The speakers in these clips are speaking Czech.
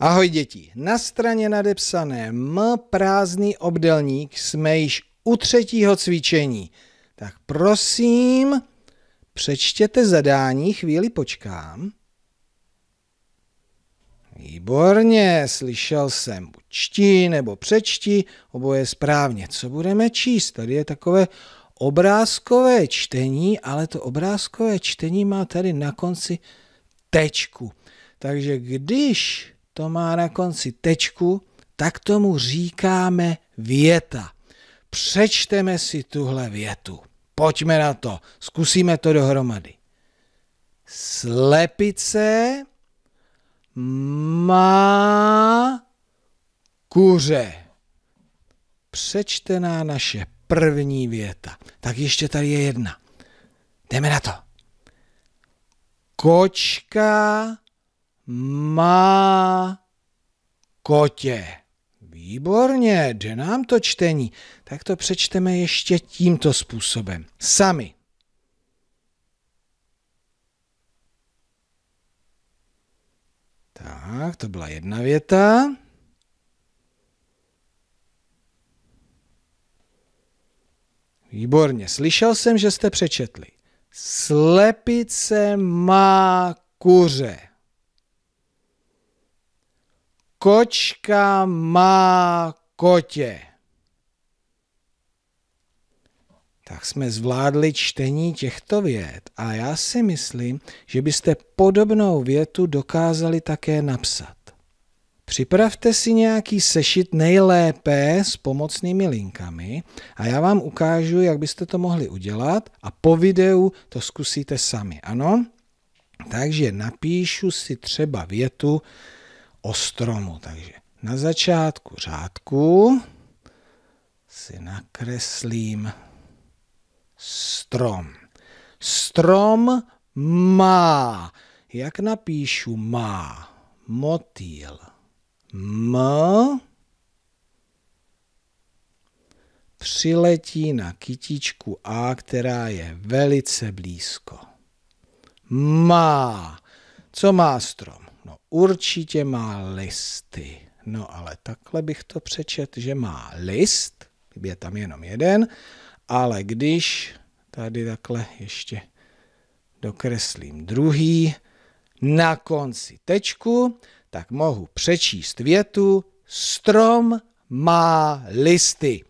Ahoj děti, na straně nadepsané M prázdný obdelník jsme již u třetího cvičení. Tak prosím, přečtěte zadání, chvíli počkám. Výborně, slyšel jsem čti nebo přečti, oboje správně. Co budeme číst? Tady je takové obrázkové čtení, ale to obrázkové čtení má tady na konci tečku. Takže když to má na konci tečku, tak tomu říkáme věta. Přečteme si tuhle větu. Pojďme na to, zkusíme to dohromady. Slepice má kuře. Přečtená naše první věta. Tak ještě tady je jedna. Jdeme na to. Kočka má kotě. Výborně, jde nám to čtení. Tak to přečteme ještě tímto způsobem. Sami. Tak, to byla jedna věta. Výborně, slyšel jsem, že jste přečetli. Slepice má kuře. Kočka má kotě. Tak jsme zvládli čtení těchto vět a já si myslím, že byste podobnou větu dokázali také napsat. Připravte si nějaký sešit nejlépe s pomocnými linkami a já vám ukážu, jak byste to mohli udělat a po videu to zkusíte sami, ano? Takže napíšu si třeba větu, o stromu. Takže na začátku řádku si nakreslím strom. Strom má. Jak napíšu má? Motýl. M. Přiletí na kytičku A, která je velice blízko. Má. Co má strom? určitě má listy. No ale takhle bych to přečet, že má list, je tam jenom jeden, ale když tady takhle ještě dokreslím druhý, na konci tečku, tak mohu přečíst větu strom má listy.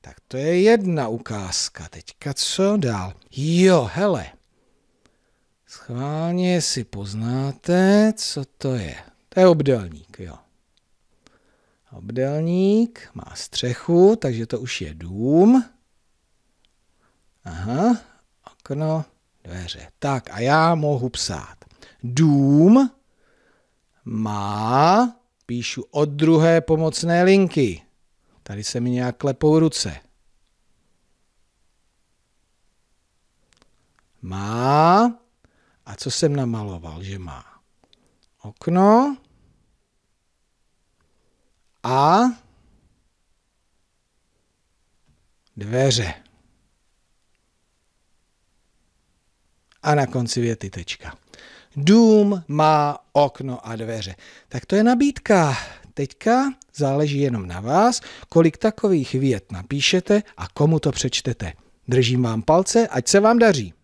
Tak to je jedna ukázka. Teďka co dál? Jo, hele, Schválně si poznáte, co to je. To je obdelník, jo. Obdelník má střechu, takže to už je dům. Aha, okno, dveře. Tak a já mohu psát. Dům má, píšu od druhé pomocné linky. Tady se mi nějak klepou ruce. Má a co jsem namaloval, že má? Okno a dveře. A na konci věty tečka. Dům má okno a dveře. Tak to je nabídka. Teďka záleží jenom na vás, kolik takových vět napíšete a komu to přečtete. Držím vám palce, ať se vám daří.